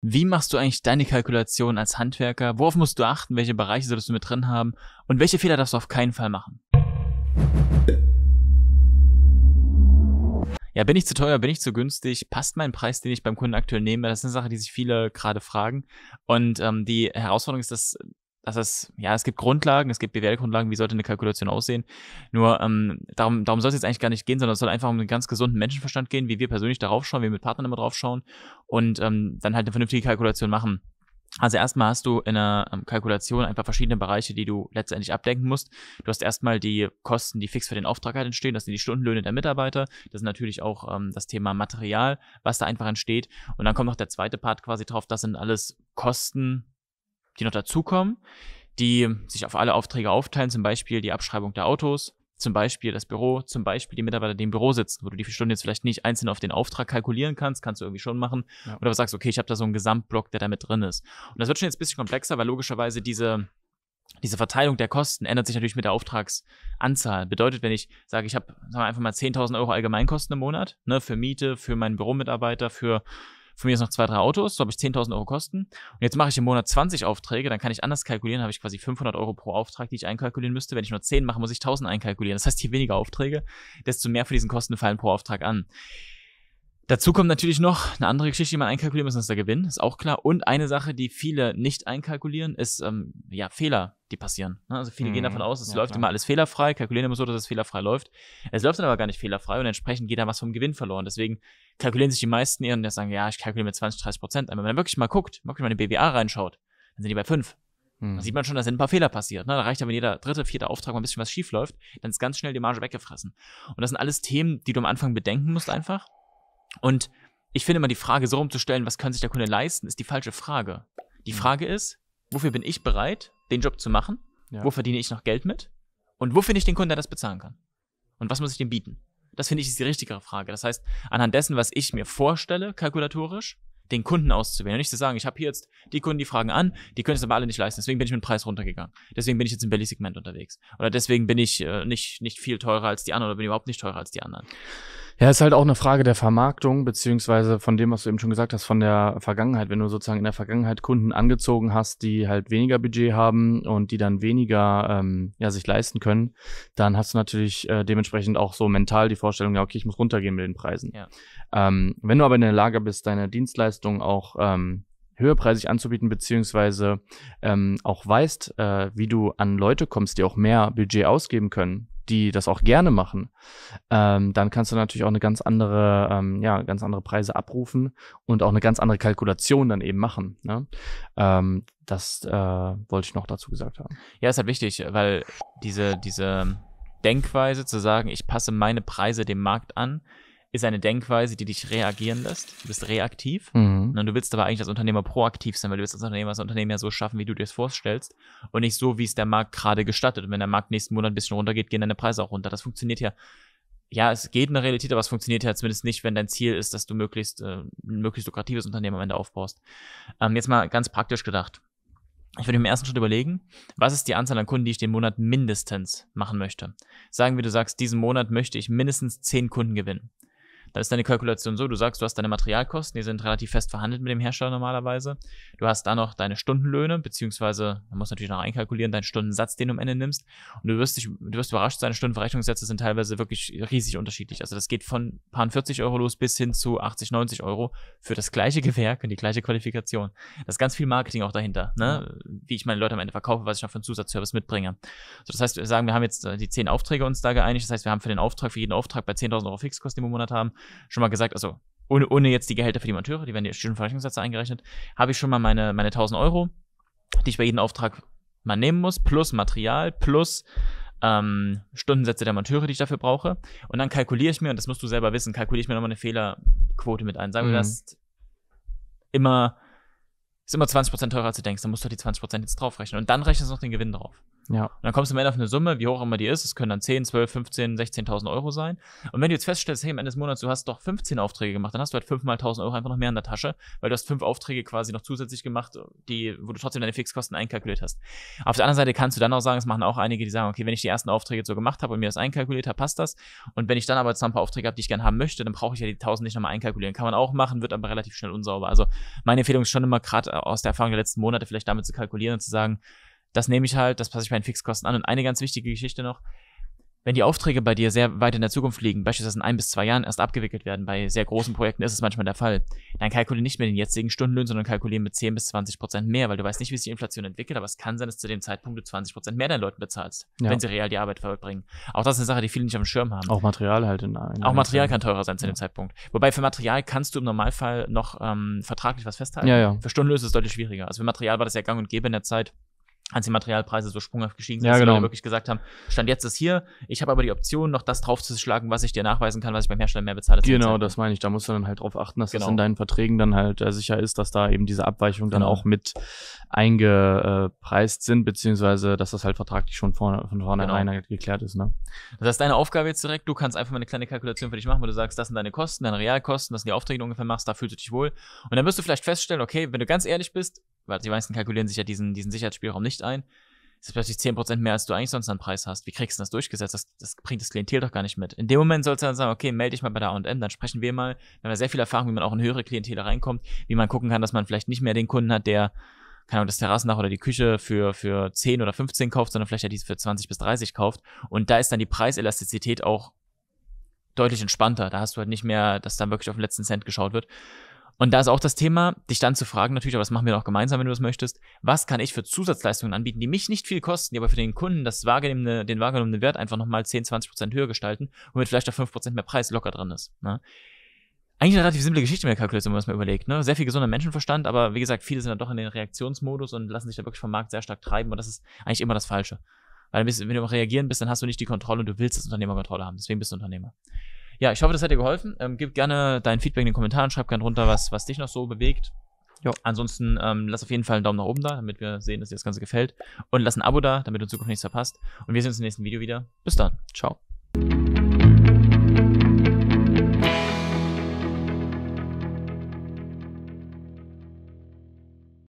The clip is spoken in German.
Wie machst du eigentlich deine Kalkulation als Handwerker? Worauf musst du achten? Welche Bereiche solltest du mit drin haben? Und welche Fehler darfst du auf keinen Fall machen? Ja, bin ich zu teuer, bin ich zu günstig? Passt mein Preis, den ich beim Kunden aktuell nehme? Das ist eine Sache, die sich viele gerade fragen. Und ähm, die Herausforderung ist, dass also es, ja, es gibt Grundlagen, es gibt Bewertungsgrundlagen, wie sollte eine Kalkulation aussehen. Nur ähm, darum, darum soll es jetzt eigentlich gar nicht gehen, sondern es soll einfach um einen ganz gesunden Menschenverstand gehen, wie wir persönlich darauf schauen, wie wir mit Partnern immer drauf schauen und ähm, dann halt eine vernünftige Kalkulation machen. Also erstmal hast du in einer ähm, Kalkulation einfach verschiedene Bereiche, die du letztendlich abdenken musst. Du hast erstmal die Kosten, die fix für den Auftrag halt entstehen. Das sind die Stundenlöhne der Mitarbeiter. Das ist natürlich auch ähm, das Thema Material, was da einfach entsteht. Und dann kommt noch der zweite Part quasi drauf. Das sind alles Kosten, die noch dazukommen, die sich auf alle Aufträge aufteilen, zum Beispiel die Abschreibung der Autos, zum Beispiel das Büro, zum Beispiel die Mitarbeiter, die im Büro sitzen, wo du die vier Stunden jetzt vielleicht nicht einzeln auf den Auftrag kalkulieren kannst, kannst du irgendwie schon machen, ja. oder du sagst, okay, ich habe da so einen Gesamtblock, der da mit drin ist. Und das wird schon jetzt ein bisschen komplexer, weil logischerweise diese diese Verteilung der Kosten ändert sich natürlich mit der Auftragsanzahl. Bedeutet, wenn ich sage, ich habe einfach mal 10.000 Euro Allgemeinkosten im Monat, ne, für Miete, für meinen Büromitarbeiter, für von mir ist noch zwei, drei Autos, so habe ich 10.000 Euro Kosten. Und jetzt mache ich im Monat 20 Aufträge, dann kann ich anders kalkulieren, habe ich quasi 500 Euro pro Auftrag, die ich einkalkulieren müsste. Wenn ich nur 10 mache, muss ich 1.000 einkalkulieren. Das heißt, je weniger Aufträge, desto mehr für diesen Kosten fallen pro Auftrag an. Dazu kommt natürlich noch eine andere Geschichte, die man einkalkulieren muss, das ist der Gewinn, ist auch klar. Und eine Sache, die viele nicht einkalkulieren, ist ähm, ja Fehler, die passieren. Ne? Also viele mhm. gehen davon aus, es ja, läuft klar. immer alles fehlerfrei, kalkulieren immer so, dass es fehlerfrei läuft. Es läuft dann aber gar nicht fehlerfrei und entsprechend geht da was vom Gewinn verloren. Deswegen kalkulieren sich die meisten eher und sagen, ja, ich kalkuliere mit 20, 30 Prozent. Aber wenn man wirklich mal guckt, wirklich mal in den BWA reinschaut, dann sind die bei fünf. Mhm. Da sieht man schon, da sind ein paar Fehler passiert. Ne? Da reicht ja, wenn jeder dritte, vierte Auftrag mal ein bisschen was schief läuft, dann ist ganz schnell die Marge weggefressen. Und das sind alles Themen, die du am Anfang bedenken musst einfach und ich finde mal, die Frage so umzustellen, was kann sich der Kunde leisten, ist die falsche Frage. Die mhm. Frage ist, wofür bin ich bereit, den Job zu machen? Ja. Wo verdiene ich noch Geld mit? Und wo finde ich den Kunden, der das bezahlen kann? Und was muss ich dem bieten? Das finde ich ist die richtigere Frage. Das heißt, anhand dessen, was ich mir vorstelle, kalkulatorisch, den Kunden auszuwählen. Und nicht zu sagen, ich habe hier jetzt die Kunden, die fragen an, die können es aber alle nicht leisten, deswegen bin ich mit dem Preis runtergegangen. Deswegen bin ich jetzt im Belly-Segment unterwegs. Oder deswegen bin ich äh, nicht, nicht viel teurer als die anderen oder bin ich überhaupt nicht teurer als die anderen. Ja, ist halt auch eine Frage der Vermarktung, beziehungsweise von dem, was du eben schon gesagt hast, von der Vergangenheit. Wenn du sozusagen in der Vergangenheit Kunden angezogen hast, die halt weniger Budget haben und die dann weniger ähm, ja, sich leisten können, dann hast du natürlich äh, dementsprechend auch so mental die Vorstellung, ja, okay, ich muss runtergehen mit den Preisen. Ja. Ähm, wenn du aber in der Lage bist, deine Dienstleistung auch ähm, höherpreisig anzubieten, beziehungsweise ähm, auch weißt, äh, wie du an Leute kommst, die auch mehr Budget ausgeben können, die das auch gerne machen, ähm, dann kannst du natürlich auch eine ganz andere, ähm, ja, ganz andere Preise abrufen und auch eine ganz andere Kalkulation dann eben machen. Ne? Ähm, das äh, wollte ich noch dazu gesagt haben. Ja, ist halt wichtig, weil diese, diese Denkweise zu sagen, ich passe meine Preise dem Markt an, ist eine Denkweise, die dich reagieren lässt. Du bist reaktiv. Mhm. Und du willst aber eigentlich als Unternehmer proaktiv sein, weil du willst als Unternehmer das Unternehmen ja so schaffen, wie du dir es vorstellst. Und nicht so, wie es der Markt gerade gestattet. Und wenn der Markt nächsten Monat ein bisschen runtergeht, gehen deine Preise auch runter. Das funktioniert ja ja, es geht in der Realität, aber es funktioniert ja zumindest nicht, wenn dein Ziel ist, dass du möglichst, äh, ein möglichst lukratives Unternehmen am Ende aufbaust. Ähm, jetzt mal ganz praktisch gedacht. Ich würde im ersten Schritt überlegen, was ist die Anzahl an Kunden, die ich den Monat mindestens machen möchte. Sagen wir, du sagst, diesen Monat möchte ich mindestens zehn Kunden gewinnen. Dann ist deine Kalkulation so, du sagst, du hast deine Materialkosten, die sind relativ fest verhandelt mit dem Hersteller normalerweise. Du hast da noch deine Stundenlöhne, beziehungsweise, man muss natürlich noch einkalkulieren, deinen Stundensatz, den du am Ende nimmst. Und du wirst dich, du wirst überrascht sein, Stundenverrechnungssätze sind teilweise wirklich riesig unterschiedlich. Also das geht von paar 40 Euro los bis hin zu 80, 90 Euro für das gleiche Gewerk und die gleiche Qualifikation. Das ist ganz viel Marketing auch dahinter, ne? Wie ich meine Leute am Ende verkaufe, was ich noch für einen Zusatzservice mitbringe. So, das heißt, wir sagen, wir haben jetzt äh, die zehn Aufträge uns da geeinigt. Das heißt, wir haben für den Auftrag, für jeden Auftrag bei 10.000 Euro Fixkosten, im Monat haben, schon mal gesagt, also ohne, ohne jetzt die Gehälter für die Monteure, die werden die Studienverrechnungssätze eingerechnet, habe ich schon mal meine, meine 1000 Euro, die ich bei jedem Auftrag mal nehmen muss, plus Material, plus ähm, Stundensätze der Monteure, die ich dafür brauche. Und dann kalkuliere ich mir, und das musst du selber wissen, kalkuliere ich mir nochmal eine Fehlerquote mit ein. Sagen wir, mhm. das immer, ist immer 20% teurer, als du denkst. Dann musst du halt die 20% jetzt draufrechnen. Und dann rechnest du noch den Gewinn drauf. Ja. Und dann kommst du am Ende auf eine Summe, wie hoch immer die ist. Es können dann 10, 12, 15, 16.000 Euro sein. Und wenn du jetzt feststellst, hey, am Ende des Monats, du hast doch 15 Aufträge gemacht, dann hast du halt 5 mal 1.000 Euro einfach noch mehr in der Tasche, weil du hast 5 Aufträge quasi noch zusätzlich gemacht, die, wo du trotzdem deine Fixkosten einkalkuliert hast. Auf der anderen Seite kannst du dann auch sagen, es machen auch einige, die sagen, okay, wenn ich die ersten Aufträge so gemacht habe und mir das einkalkuliert habe, passt das. Und wenn ich dann aber jetzt noch ein paar Aufträge habe, die ich gerne haben möchte, dann brauche ich ja die 1.000 nicht nochmal einkalkulieren. Kann man auch machen, wird aber relativ schnell unsauber. Also meine Empfehlung ist schon immer gerade aus der Erfahrung der letzten Monate vielleicht damit zu kalkulieren und zu sagen, das nehme ich halt, das passe ich meinen Fixkosten an. Und eine ganz wichtige Geschichte noch, wenn die Aufträge bei dir sehr weit in der Zukunft liegen, beispielsweise in ein bis zwei Jahren erst abgewickelt werden, bei sehr großen Projekten ist es manchmal der Fall, dann kalkuliere nicht mit den jetzigen Stundenlöhnen, sondern kalkuliere mit 10 bis 20 Prozent mehr, weil du weißt nicht, wie sich die Inflation entwickelt, aber es kann sein, dass zu dem Zeitpunkt du 20 Prozent mehr deinen Leuten bezahlst, ja. wenn sie real die Arbeit verbringen. Auch das ist eine Sache, die viele nicht am Schirm haben. Auch Material halt. In, in Auch Material kann teurer sein zu ja. dem Zeitpunkt. Wobei für Material kannst du im Normalfall noch ähm, vertraglich was festhalten. Ja, ja. Für Stundenlöhne ist es deutlich schwieriger. Also für Material war das ja gang und gäbe in der Zeit als die Materialpreise so sprunghaft gestiegen sind, ja, dass wir genau. wirklich gesagt haben, Stand jetzt ist hier, ich habe aber die Option, noch das draufzuschlagen, was ich dir nachweisen kann, was ich beim Hersteller mehr bezahle. Genau, das meine ich. Da musst du dann halt drauf achten, dass genau. das in deinen Verträgen dann halt äh, sicher ist, dass da eben diese Abweichungen genau. dann auch mit eingepreist sind, beziehungsweise dass das halt vertraglich schon vorne, von vornherein genau. Halt geklärt ist. Ne? Das heißt, deine Aufgabe jetzt direkt, du kannst einfach mal eine kleine Kalkulation für dich machen, wo du sagst, das sind deine Kosten, deine Realkosten, das sind die Aufträge, die du ungefähr machst, da fühlst du dich wohl. Und dann wirst du vielleicht feststellen, okay, wenn du ganz ehrlich bist, weil die meisten kalkulieren sich ja diesen, diesen Sicherheitsspielraum nicht ein, ist plötzlich 10% mehr, als du eigentlich sonst an Preis hast. Wie kriegst du das durchgesetzt? Das, das bringt das Klientel doch gar nicht mit. In dem Moment sollst du dann sagen, okay, melde dich mal bei der A&M, dann sprechen wir mal. Wir haben ja sehr viel Erfahrung, wie man auch in höhere Klientele reinkommt, wie man gucken kann, dass man vielleicht nicht mehr den Kunden hat, der keine Ahnung, das Terrassendach oder die Küche für, für 10 oder 15 kauft, sondern vielleicht ja diese für 20 bis 30 kauft. Und da ist dann die Preiselastizität auch deutlich entspannter. Da hast du halt nicht mehr, dass dann wirklich auf den letzten Cent geschaut wird. Und da ist auch das Thema, dich dann zu fragen natürlich, aber das machen wir auch gemeinsam, wenn du das möchtest, was kann ich für Zusatzleistungen anbieten, die mich nicht viel kosten, die aber für den Kunden das wahrgenommene, den wahrgenommenen Wert einfach nochmal 10, 20 Prozent höher gestalten, womit vielleicht auch 5 Prozent mehr Preis locker drin ist. Ne? Eigentlich eine relativ simple Geschichte mit der Kalkulation, wenn man das mal überlegt. Ne? Sehr viel gesunder Menschenverstand, aber wie gesagt, viele sind dann doch in den Reaktionsmodus und lassen sich da wirklich vom Markt sehr stark treiben und das ist eigentlich immer das Falsche. Weil wenn du reagieren bist, dann hast du nicht die Kontrolle und du willst das Unternehmerkontrolle haben. Deswegen bist du Unternehmer. Ja, ich hoffe, das hat dir geholfen. Ähm, gib gerne dein Feedback in den Kommentaren, schreib gerne runter, was, was dich noch so bewegt. Jo. Ansonsten ähm, lass auf jeden Fall einen Daumen nach oben da, damit wir sehen, dass dir das Ganze gefällt. Und lass ein Abo da, damit du in Zukunft nichts verpasst. Und wir sehen uns im nächsten Video wieder. Bis dann. Ciao.